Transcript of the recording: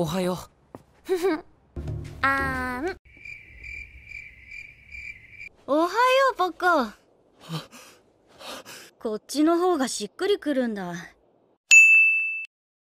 おはよう。ふふ。あん。おはよう、ポッコ。こっちの方がしっくりくるんだ。